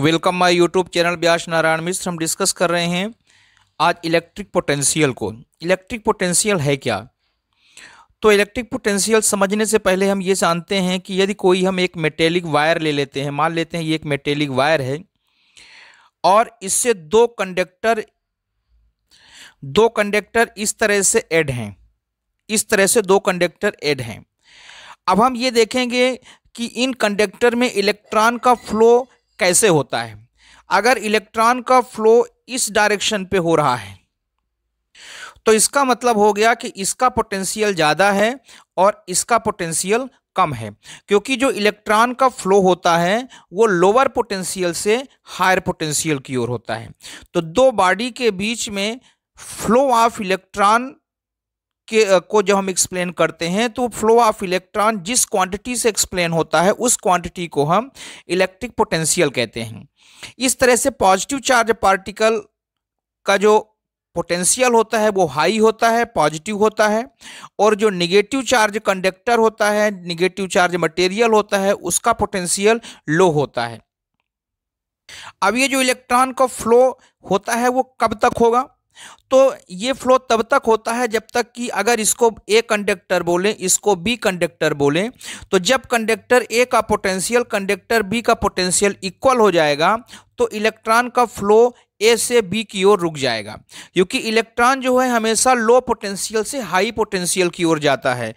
welcome my YouTube channel Byas Narayan Mishra हम discuss कर रहे हैं आज इलेक्ट्रिक पोटेंशियल को इलेक्ट्रिक पोटेंशियल है क्या तो इलेक्ट्रिक पोटेंशियल समझने से पहले हम ये जानते हैं कि यदि कोई हम एक मेटेलिक वायर ले लेते हैं मान लेते हैं ये एक मेटेलिक वायर है और इससे दो कंडक्टर दो कंडक्टर इस तरह से एड हैं इस तरह से दो कंडक्टर एड हैं अब हम ये देखेंगे कि इन कंडक्टर में इलेक्ट्रॉन का फ्लो कैसे होता है अगर इलेक्ट्रॉन का फ्लो इस डायरेक्शन पे हो रहा है तो इसका मतलब हो गया कि इसका पोटेंशियल ज़्यादा है और इसका पोटेंशियल कम है क्योंकि जो इलेक्ट्रॉन का फ्लो होता है वो लोअर पोटेंशियल से हायर पोटेंशियल की ओर होता है तो दो बॉडी के बीच में फ्लो ऑफ इलेक्ट्रॉन के को जब हम एक्सप्लेन करते हैं तो फ्लो ऑफ इलेक्ट्रॉन जिस क्वांटिटी से एक्सप्लेन होता है उस क्वांटिटी को हम इलेक्ट्रिक पोटेंशियल कहते हैं इस तरह से पॉजिटिव चार्ज पार्टिकल का जो पोटेंशियल होता है वो हाई होता है पॉजिटिव होता है और जो निगेटिव चार्ज कंडक्टर होता है निगेटिव चार्ज मटेरियल होता है उसका पोटेंशियल लो होता है अब ये जो इलेक्ट्रॉन का फ्लो होता है वो कब तक होगा तो ये फ्लो तब तक होता है जब तक कि अगर इसको ए कंडक्टर बोलें इसको बी कंडक्टर बोलें तो जब कंडक्टर ए का पोटेंशियल कंडक्टर बी का पोटेंशियल इक्वल हो जाएगा तो इलेक्ट्रॉन का फ्लो ए से बी की ओर रुक जाएगा क्योंकि इलेक्ट्रॉन जो है हमेशा लो पोटेंशियल से हाई पोटेंशियल की ओर जाता है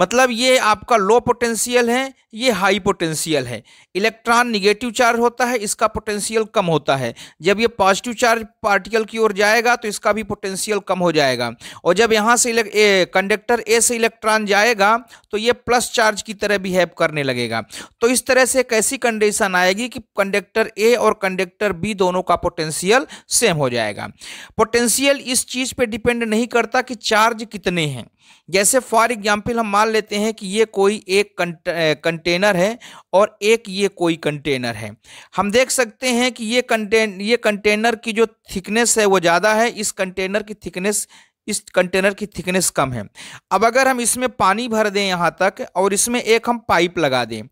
मतलब ये आपका लो पोटेंशियल है ये हाई पोटेंशियल है इलेक्ट्रॉन निगेटिव चार्ज होता है इसका पोटेंशियल कम होता है जब ये पॉजिटिव चार्ज पार्टिकल की ओर जाएगा तो इसका भी पोटेंशियल कम हो जाएगा और जब यहाँ से कंडक्टर ए से इलेक्ट्रॉन जाएगा तो ये प्लस चार्ज की तरह बिहेव करने लगेगा तो इस तरह से एक ऐसी कंडीशन आएगी कि कंडक्टर ए और कंडक्टर बी दोनों का पोटेंशियल सेम हो जाएगा पोटेंशियल इस चीज़ पर डिपेंड नहीं करता कि चार्ज कितने हैं जैसे फॉर एग्जाम्पल हम मान लेते हैं कि ये कोई एक कंटेनर है और एक ये कोई कंटेनर है हम देख सकते हैं कि ये कंटेन ये कंटेनर की जो थिकनेस है वो ज़्यादा है इस कंटेनर की थिकनेस इस कंटेनर की थिकनेस कम है अब अगर हम इसमें पानी भर दें यहाँ तक और इसमें एक हम पाइप लगा दें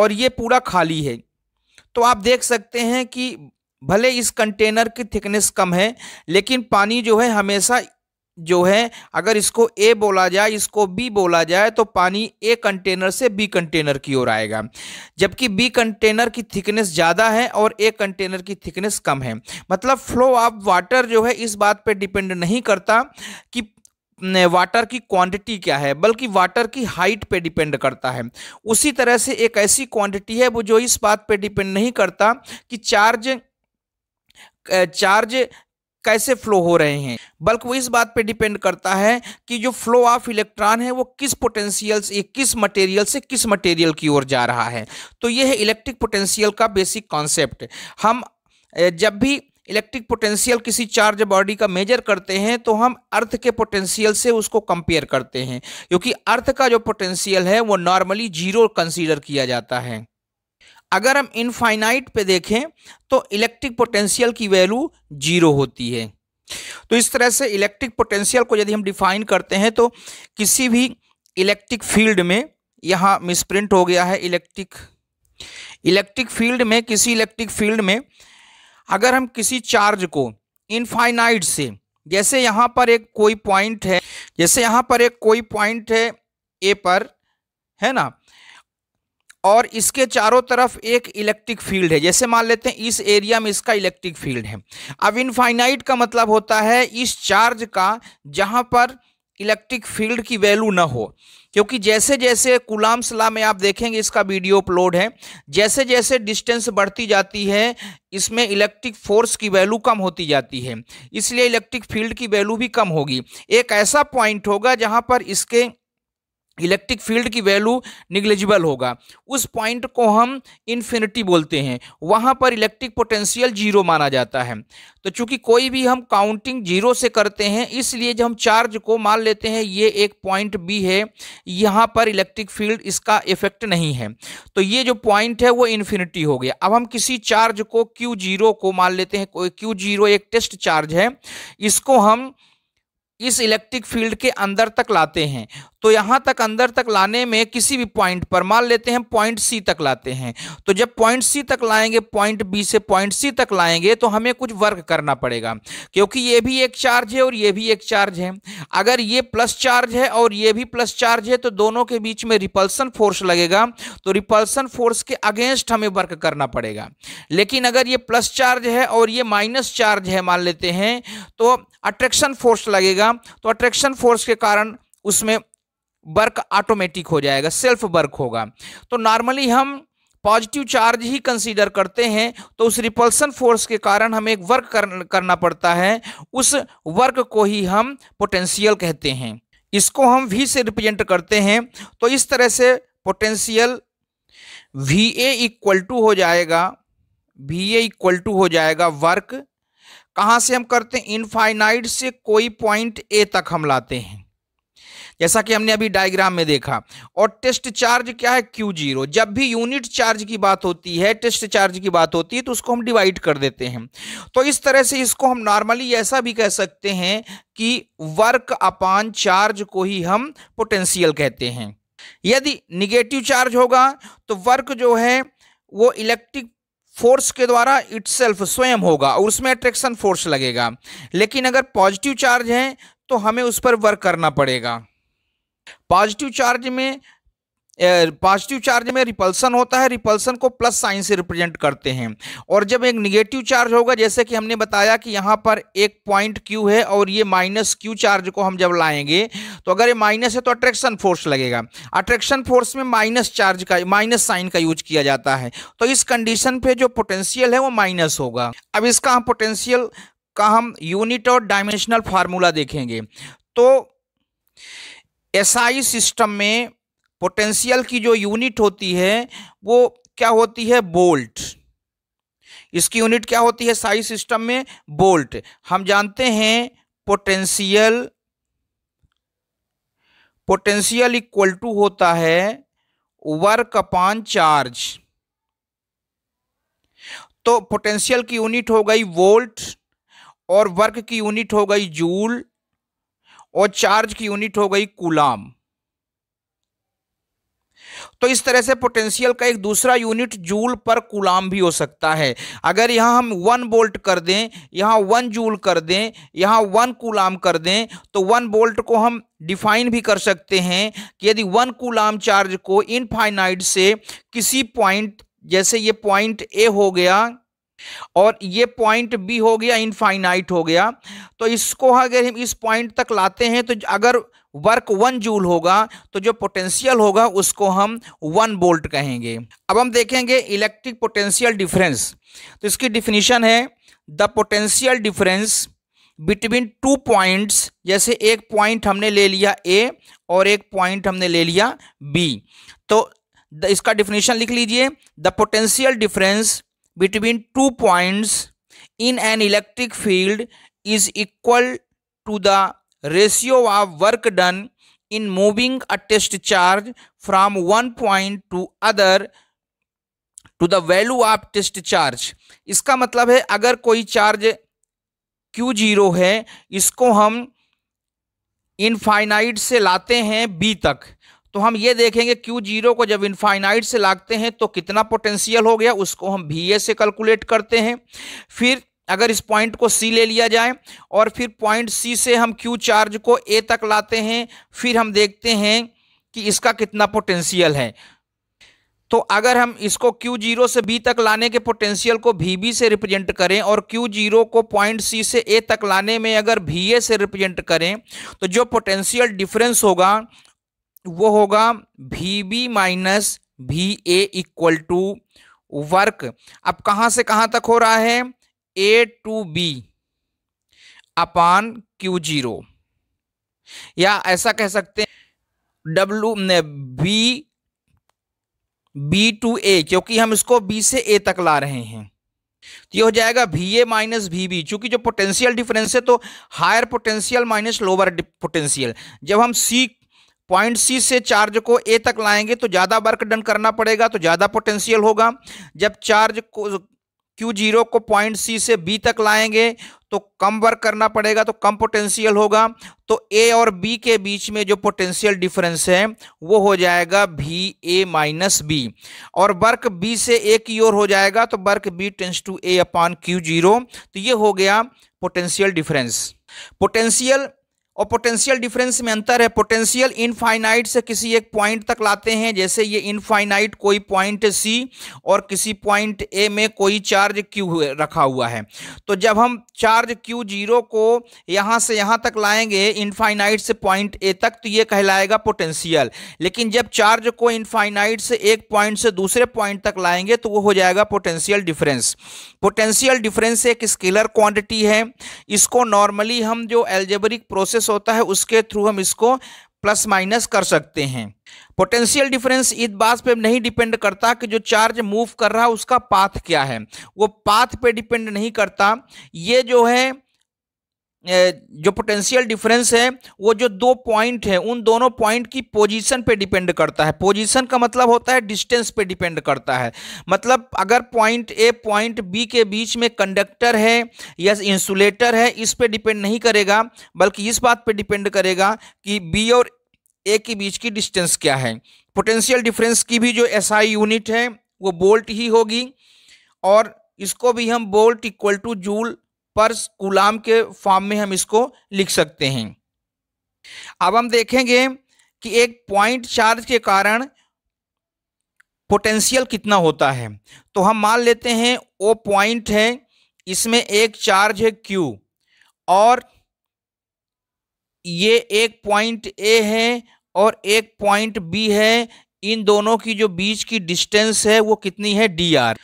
और ये पूरा खाली है तो आप देख सकते हैं कि भले इस कंटेनर की थिकनेस कम है लेकिन पानी जो है हमेशा जो है अगर इसको ए बोला जाए इसको बी बोला जाए तो पानी ए कंटेनर से बी कंटेनर की ओर आएगा जबकि बी कंटेनर की थिकनेस ज़्यादा है और ए कंटेनर की थिकनेस कम है मतलब फ्लो ऑफ वाटर जो है इस बात पे डिपेंड नहीं करता कि वाटर की क्वांटिटी क्या है बल्कि वाटर की हाइट पे डिपेंड करता है उसी तरह से एक ऐसी क्वांटिटी है वो जो इस बात पे डिपेंड नहीं करता कि चार्ज चार्ज कैसे फ्लो हो रहे हैं बल्कि वो इस बात पे डिपेंड करता है कि जो फ्लो ऑफ इलेक्ट्रॉन है वो किस पोटेंशियल से किस मटेरियल से किस मटेरियल की ओर जा रहा है तो ये है इलेक्ट्रिक पोटेंशियल का बेसिक कॉन्सेप्ट हम जब भी इलेक्ट्रिक पोटेंशियल किसी चार्ज बॉडी का मेजर करते हैं तो हम अर्थ के पोटेंशियल से उसको कंपेयर करते हैं क्योंकि अर्थ का जो पोटेंशियल है वो नॉर्मली जीरो कंसीडर किया जाता है अगर हम इनफाइनाइट पे देखें तो इलेक्ट्रिक पोटेंशियल की वैल्यू जीरो होती है तो इस तरह से इलेक्ट्रिक पोटेंशियल को यदि हम डिफाइन करते हैं तो किसी भी इलेक्ट्रिक फील्ड में यहाँ मिसप्रिंट हो गया है इलेक्ट्रिक इलेक्ट्रिक फील्ड में किसी इलेक्ट्रिक फील्ड में अगर हम किसी चार्ज को इनफाइनाइट से जैसे यहाँ पर एक कोई पॉइंट है जैसे यहाँ पर एक कोई पॉइंट है ए पर है ना और इसके चारों तरफ एक इलेक्ट्रिक फील्ड है जैसे मान लेते हैं इस एरिया में इसका इलेक्ट्रिक फील्ड है अब इनफाइनाइट का मतलब होता है इस चार्ज का जहाँ पर इलेक्ट्रिक फील्ड की वैल्यू ना हो क्योंकि जैसे जैसे कुलाम सला में आप देखेंगे इसका वीडियो अपलोड है जैसे जैसे डिस्टेंस बढ़ती जाती है इसमें इलेक्ट्रिक फोर्स की वैल्यू कम होती जाती है इसलिए इलेक्ट्रिक फील्ड की वैल्यू भी कम होगी एक ऐसा पॉइंट होगा जहां पर इसके इलेक्ट्रिक फील्ड की वैल्यू निग्लेजिबल होगा उस पॉइंट को हम इन्फिनिटी बोलते हैं वहाँ पर इलेक्ट्रिक पोटेंशियल जीरो माना जाता है तो चूंकि कोई भी हम काउंटिंग जीरो से करते हैं इसलिए जब हम चार्ज को मान लेते हैं ये एक पॉइंट बी है यहाँ पर इलेक्ट्रिक फील्ड इसका इफेक्ट नहीं है तो ये जो पॉइंट है वो इन्फिनिटी हो गया अब हम किसी चार्ज को क्यू जीरो को मान लेते हैं क्यू जीरो एक टेस्ट चार्ज है इसको हम इस इलेक्ट्रिक फील्ड के अंदर तक लाते हैं तो यहाँ तक अंदर तक लाने में किसी भी पॉइंट पर मान लेते हैं पॉइंट सी तक लाते हैं तो जब पॉइंट सी तक लाएंगे पॉइंट बी से पॉइंट सी तक लाएंगे तो हमें कुछ वर्क करना पड़ेगा क्योंकि ये भी एक चार्ज है और ये भी एक चार्ज है अगर ये प्लस चार्ज है और ये भी प्लस चार्ज है तो दोनों के बीच में रिपल्सन फोर्स लगेगा तो रिपल्सन फोर्स के अगेंस्ट हमें वर्क करना पड़ेगा लेकिन अगर ये प्लस चार्ज है और ये माइनस चार्ज है मान लेते हैं तो अट्रैक्शन फोर्स लगेगा तो अट्रैक्शन फोर्स के कारण उसमें वर्क ऑटोमेटिक हो जाएगा सेल्फ वर्क होगा तो नॉर्मली हम पॉजिटिव चार्ज ही कंसीडर करते हैं तो उस रिपल्सन फोर्स के कारण हमें एक वर्क कर, करना पड़ता है उस वर्क को ही हम पोटेंशियल कहते हैं इसको हम वी से रिप्रेजेंट करते हैं तो इस तरह से potential V A equal to हो जाएगा वी ए इक्वल टू हो जाएगा वर्क कहां से हम करते हैं इनफाइनाइट से कोई पॉइंट ए तक हम लाते हैं जैसा कि हमने अभी डायग्राम में देखा और टेस्ट चार्ज क्या है क्यू जीरो जब भी यूनिट चार्ज की बात होती है टेस्ट चार्ज की बात होती है तो उसको हम डिवाइड कर देते हैं तो इस तरह से इसको हम नॉर्मली ऐसा भी कह सकते हैं कि वर्क अपान चार्ज को ही हम पोटेंशियल कहते हैं यदि निगेटिव चार्ज होगा तो वर्क जो है वो इलेक्ट्रिक फोर्स के द्वारा इट्स स्वयं होगा और उसमें अट्रैक्शन फोर्स लगेगा लेकिन अगर पॉजिटिव चार्ज है तो हमें उस पर वर्क करना पड़ेगा पॉजिटिव चार्ज में पॉजिटिव चार्ज में रिपल्सन होता है रिपल्सन को प्लस साइन से रिप्रेजेंट करते हैं और जब एक निगेटिव चार्ज होगा जैसे कि हमने बताया कि यहाँ पर एक पॉइंट क्यू है और ये माइनस क्यू चार्ज को हम जब लाएंगे तो अगर ये माइनस है तो अट्रैक्शन फोर्स लगेगा अट्रैक्शन फोर्स में माइनस चार्ज का माइनस साइन का यूज किया जाता है तो इस कंडीशन पर जो पोटेंशियल है वो माइनस होगा अब इसका हम पोटेंशियल का हम यूनिट और डायमेंशनल फार्मूला देखेंगे तो एसआई SI सिस्टम में पोटेंशियल की जो यूनिट होती है वो क्या होती है बोल्ट इसकी यूनिट क्या होती है साई सिस्टम में बोल्ट हम जानते हैं पोटेंशियल पोटेंशियल इक्वल टू होता है वर्क अपॉन चार्ज तो पोटेंशियल की यूनिट हो गई वोल्ट और वर्क की यूनिट हो गई जूल और चार्ज की यूनिट हो गई कूलाम तो इस तरह से पोटेंशियल का एक दूसरा यूनिट जूल पर कुलाम भी हो सकता है अगर यहाँ हम वन बोल्ट कर दें यहाँ वन जूल कर दें यहाँ वन कुलाम कर दें तो वन बोल्ट को हम डिफाइन भी कर सकते हैं कि यदि वन कुलाम चार्ज को इनफाइनाइट से किसी पॉइंट जैसे ये पॉइंट ए हो गया और ये पॉइंट बी हो गया इनफाइनाइट हो गया तो इसको अगर हम इस पॉइंट तक लाते हैं तो अगर वर्क वन जूल होगा तो जो पोटेंशियल होगा उसको हम वन बोल्ट कहेंगे अब हम देखेंगे इलेक्ट्रिक पोटेंशियल डिफरेंस तो इसकी डिफिनीशन है the potential difference between two points जैसे एक पॉइंट हमने ले लिया ए और एक पॉइंट हमने ले लिया बी तो इसका डिफिनीशन लिख लीजिए the potential difference between two points in an electric field is equal to the ratio of work done in moving a test charge from one point to other to the value of test charge इसका मतलब है अगर कोई charge Q zero है इसको हम infinite से लाते हैं बी तक तो हम ये देखेंगे क्यू जीरो को जब इनफाइनाइट से लाते हैं तो कितना पोटेंशियल हो गया उसको हम वी ए से कैलकुलेट करते हैं फिर अगर इस पॉइंट को सी ले लिया जाए और फिर पॉइंट सी से हम क्यू चार्ज को ए तक लाते हैं फिर हम देखते हैं कि इसका कितना पोटेंशियल है तो अगर हम इसको क्यू जीरो से बी तक लाने के पोटेंशियल को भी बी से रिप्रेजेंट करें और क्यू जीरो को पॉइंट सी से ए तक लाने में अगर भी ए से रिप्रेजेंट करें तो जो पोटेंशियल डिफरेंस होगा वो होगा V B minus V equal to work अब कहाँ से कहाँ तक हो रहा है A to B upon Q zero या ऐसा कह सकते हैं W B B to A क्योंकि हम इसको बी से ए तक ला रहे हैं तो ये हो जाएगा भी ए माइनस भी बी चूंकि जो पोटेंशियल डिफरेंस है तो higher potential minus lower potential जब हम सी पॉइंट सी से चार्ज को ए तक लाएंगे तो ज़्यादा वर्क डन करना पड़ेगा तो ज़्यादा पोटेंशियल होगा जब चार्ज को क्यू जीरो को पॉइंट सी से बी तक लाएंगे तो कम वर्क करना पड़ेगा तो कम पोटेंशियल होगा तो ए और बी के बीच में जो पोटेंशियल डिफरेंस है वो हो जाएगा भी ए माइनस बी और वर्क बी से ए की ओर हो जाएगा तो work B tends to A upon Q zero तो ये हो गया पोटेंशियल डिफरेंस पोटेंशियल और पोटेंशियल डिफरेंस में अंतर है पोटेंशियल इनफाइनाइट से किसी एक पॉइंट तक लाते हैं जैसे ये इनफाइनाइट कोई पॉइंट सी और किसी पॉइंट ए में कोई चार्ज क्यू रखा हुआ है तो जब हम चार्ज क्यू जीरो को यहाँ से यहाँ तक लाएंगे इनफाइनाइट से पॉइंट ए तक तो ये कहलाएगा पोटेंशियल लेकिन जब चार्ज को इनफाइनाइट से एक पॉइंट से दूसरे पॉइंट तक लाएंगे तो वो हो जाएगा पोटेंशियल डिफरेंस पोटेंशियल डिफरेंस एक स्केलर क्वांटिटी है इसको नॉर्मली हम जो एल्जेबरिक प्रोसेस डिफरेंस होता है उसके थ्रू हम इसको प्लस माइनस कर सकते हैं पोटेंशियल डिफरेंस इस बात पे नहीं डिपेंड करता कि जो चार्ज मूव कर रहा है उसका पाथ क्या है वो पाथ पे डिपेंड नहीं करता ये जो है जो पोटेंशियल डिफरेंस है वो जो दो पॉइंट है उन दोनों पॉइंट की पोजीशन पे डिपेंड करता है पोजीशन का मतलब होता है डिस्टेंस पे डिपेंड करता है मतलब अगर पॉइंट ए पॉइंट बी के बीच में कंडक्टर है या इंसुलेटर है इस पे डिपेंड नहीं करेगा बल्कि इस बात पे डिपेंड करेगा कि बी और ए के बीच की डिस्टेंस क्या है पोटेंशियल डिफरेंस की भी जो एस SI यूनिट है वो बोल्ट ही होगी और इसको भी हम बोल्ट इक्वल टू जूल पर गुलाम के फॉर्म में हम इसको लिख सकते हैं अब हम देखेंगे कि एक पॉइंट चार्ज के कारण पोटेंशियल कितना होता है तो हम मान लेते हैं ओ पॉइंट है इसमें एक चार्ज है क्यू और ये एक पॉइंट ए है और एक पॉइंट बी है इन दोनों की जो बीच की डिस्टेंस है वो कितनी है डी आर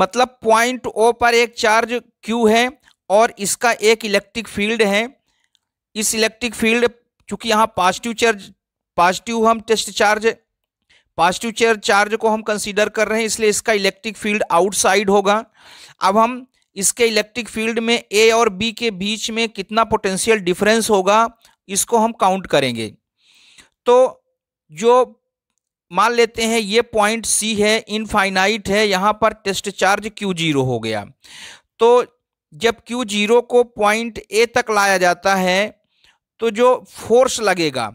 मतलब पॉइंट ओ पर एक चार्ज क्यू है और इसका एक इलेक्ट्रिक फील्ड है इस इलेक्ट्रिक फील्ड चूँकि यहाँ पॉजिटिव चार्ज पॉजिटिव हम test charge positive charge charge को हम कंसीडर कर रहे हैं इसलिए इसका इलेक्ट्रिक फील्ड आउटसाइड होगा अब हम इसके इलेक्ट्रिक फील्ड में ए और बी के बीच में कितना पोटेंशियल डिफरेंस होगा इसको हम काउंट करेंगे तो जो मान लेते हैं ये पॉइंट सी है इनफाइनाइट है यहाँ पर टेस्ट चार्ज क्यू जीरो हो गया तो जब Q0 जीरो को पॉइंट ए तक लाया जाता है तो जो फोर्स लगेगा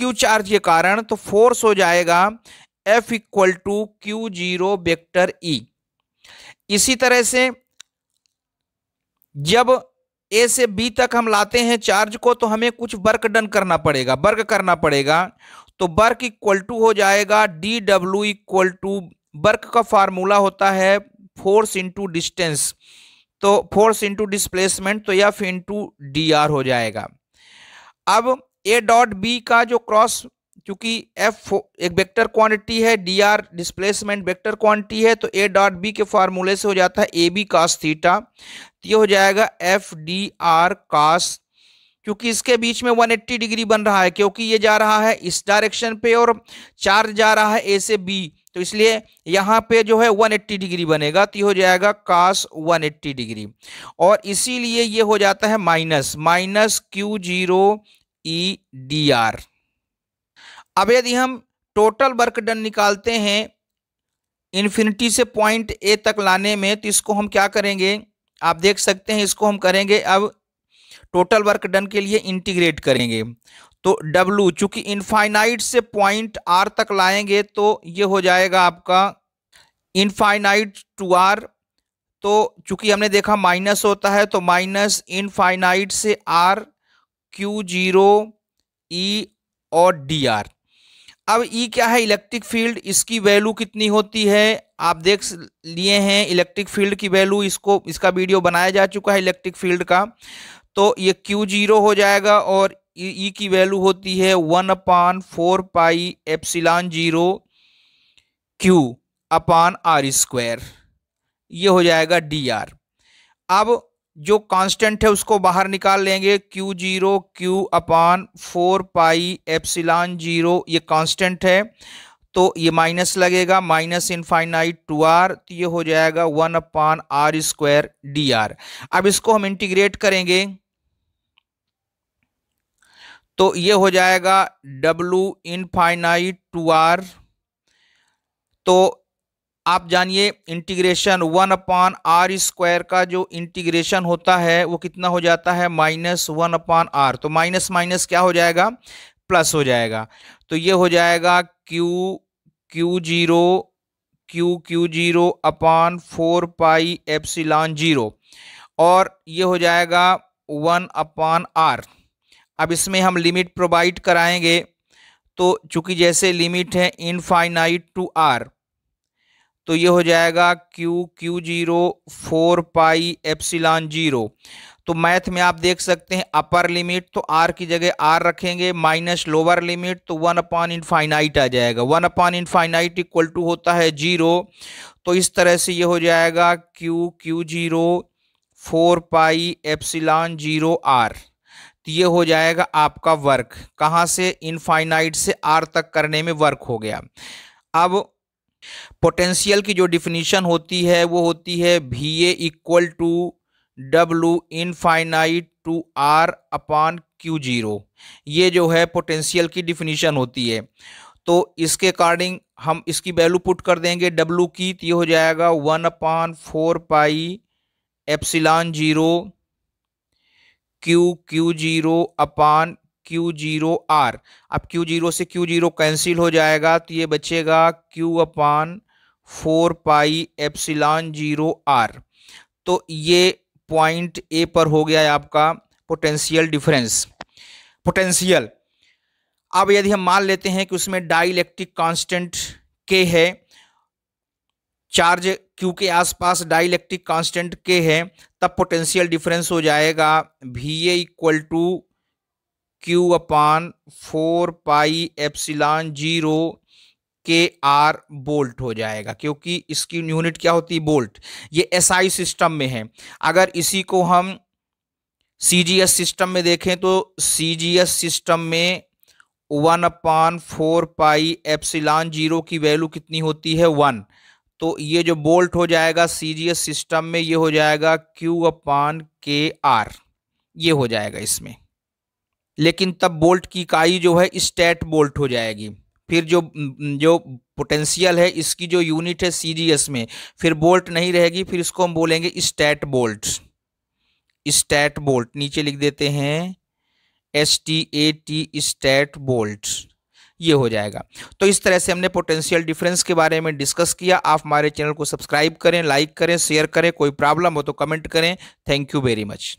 Q चार्ज के कारण तो फोर्स हो जाएगा F equal to Q zero vector E इसी तरह से जब ए से बी तक हम लाते हैं चार्ज को तो हमें कुछ वर्क डन करना पड़ेगा वर्क करना पड़ेगा तो वर्क इक्वल टू हो जाएगा D W equal to work का फार्मूला होता है फोर्स इंटू डिस्टेंस तो फोर्स इंटू डिस्प्लेसमेंट तो एफ इंटू डी आर हो जाएगा अब ए डॉट बी का जो क्रॉस क्योंकि एफ एक वेक्टर क्वांटिटी है D R displacement vector quantity है तो ए डॉट बी के फार्मूले से हो जाता है ए बी कास थीटा तो ये हो जाएगा एफ डी आर कास क्योंकि इसके बीच में 180 डिग्री बन रहा है क्योंकि ये जा रहा है इस डायरेक्शन पे और चार्ज जा रहा है ए से बी तो इसलिए यहाँ पे जो है 180 डिग्री बनेगा तो ये हो जाएगा कास 180 डिग्री और इसीलिए ये हो जाता है minus minus Q zero E D R अब यदि हम टोटल वर्क डन निकालते हैं इन्फिनिटी से पॉइंट ए तक लाने में तो इसको हम क्या करेंगे आप देख सकते हैं इसको हम करेंगे अब टोटल वर्क डन के लिए इंटीग्रेट करेंगे तो W चूंकि इनफाइनाइट से पॉइंट R तक लाएंगे तो ये हो जाएगा आपका इनफाइनाइट टू R तो चूंकि हमने देखा माइनस होता है तो माइनस इनफाइनाइट से R Q zero E e और डी आर अब ई e क्या है इलेक्ट्रिक फील्ड इसकी वैल्यू कितनी होती है आप देख लिए हैं इलेक्ट्रिक फील्ड की वैल्यू इसको इसका वीडियो बनाया जा चुका है इलेक्ट्रिक फील्ड का तो ये क्यू जीरो हो जाएगा और ई e, e की वैल्यू होती है one upon four pi epsilon zero Q upon R square ये हो जाएगा डी आर अब जो कांस्टेंट है उसको बाहर निकाल लेंगे Q zero Q upon four pi epsilon zero ये कांस्टेंट है तो ये माइनस लगेगा माइनस इनफाइनाइट टू आर तो ये हो जाएगा one upon R square D R अब इसको हम इंटीग्रेट करेंगे तो ये हो जाएगा डब्लू इनफाइनाइट टू आर तो आप जानिए integration one upon R square का जो इंटीग्रेशन होता है वो कितना हो जाता है माइनस वन अपान आर तो माइनस माइनस क्या हो जाएगा प्लस हो जाएगा तो ये हो जाएगा Q Q zero Q Q zero upon four pi epsilon zero और ये हो जाएगा वन अपान आर अब इसमें हम लिमिट प्रोवाइड कराएंगे तो चूँकि जैसे लिमिट है इनफाइनाइट टू आर तो ये हो जाएगा Q Q zero four pi epsilon zero तो मैथ में आप देख सकते हैं अपर लिमिट तो आर की जगह आर रखेंगे माइनस लोअर लिमिट तो वन अपॉन इनफाइनाइट आ जाएगा one upon infinite equal to होता है जीरो तो इस तरह से ये हो जाएगा Q Q zero four pi epsilon zero R तो ये हो जाएगा आपका वर्क कहाँ से इनफाइनाइट से आर तक करने में वर्क हो गया अब पोटेंशियल की जो डिफिनीशन होती है वो होती है V A equal to W infinite to R upon Q zero ये जो है पोटेंशियल की डिफिनीशन होती है तो इसके अकॉर्डिंग हम इसकी वैल्यू पुट कर देंगे डब्लू की तो ये हो जाएगा one upon four pi epsilon zero Q Q zero upon Q zero R अब क्यू जीरो से क्यू जीरो कैंसिल हो जाएगा तो ये बचेगा Q upon four pi epsilon zero R तो ये पॉइंट ए पर हो गया है आपका पोटेंशियल डिफरेंस पोटेंशियल अब यदि हम मान लेते हैं कि उसमें डाइलेक्ट्रिक कांस्टेंट के है चार्ज क्यू के आसपास डाइलेक्ट्रिक कांस्टेंट के है तब पोटेंशियल डिफरेंस हो जाएगा V A equal to Q upon four pi epsilon zero के आर बोल्ट हो जाएगा क्योंकि इसकी यूनिट क्या होती है बोल्ट ये एसआई सिस्टम में है अगर इसी को हम सीजीएस सिस्टम में देखें तो सीजीएस सिस्टम में one upon four pi epsilon zero की वैल्यू कितनी होती है वन तो ये जो बोल्ट हो जाएगा सीजीएस सिस्टम में ये हो जाएगा क्यू अपान के आर ये हो जाएगा इसमें लेकिन तब बोल्ट की इकाई जो है स्टेट बोल्ट हो जाएगी फिर जो जो पोटेंशियल है इसकी जो यूनिट है सीजीएस में फिर बोल्ट नहीं रहेगी फिर इसको हम बोलेंगे स्टेट बोल्ट स्टेट बोल्ट नीचे लिख देते हैं S T A T statvolt ये हो जाएगा तो इस तरह से हमने पोटेंशियल डिफरेंस के बारे में डिस्कस किया आप हमारे चैनल को सब्सक्राइब करें लाइक करें शेयर करें कोई प्रॉब्लम हो तो कमेंट करें थैंक यू वेरी मच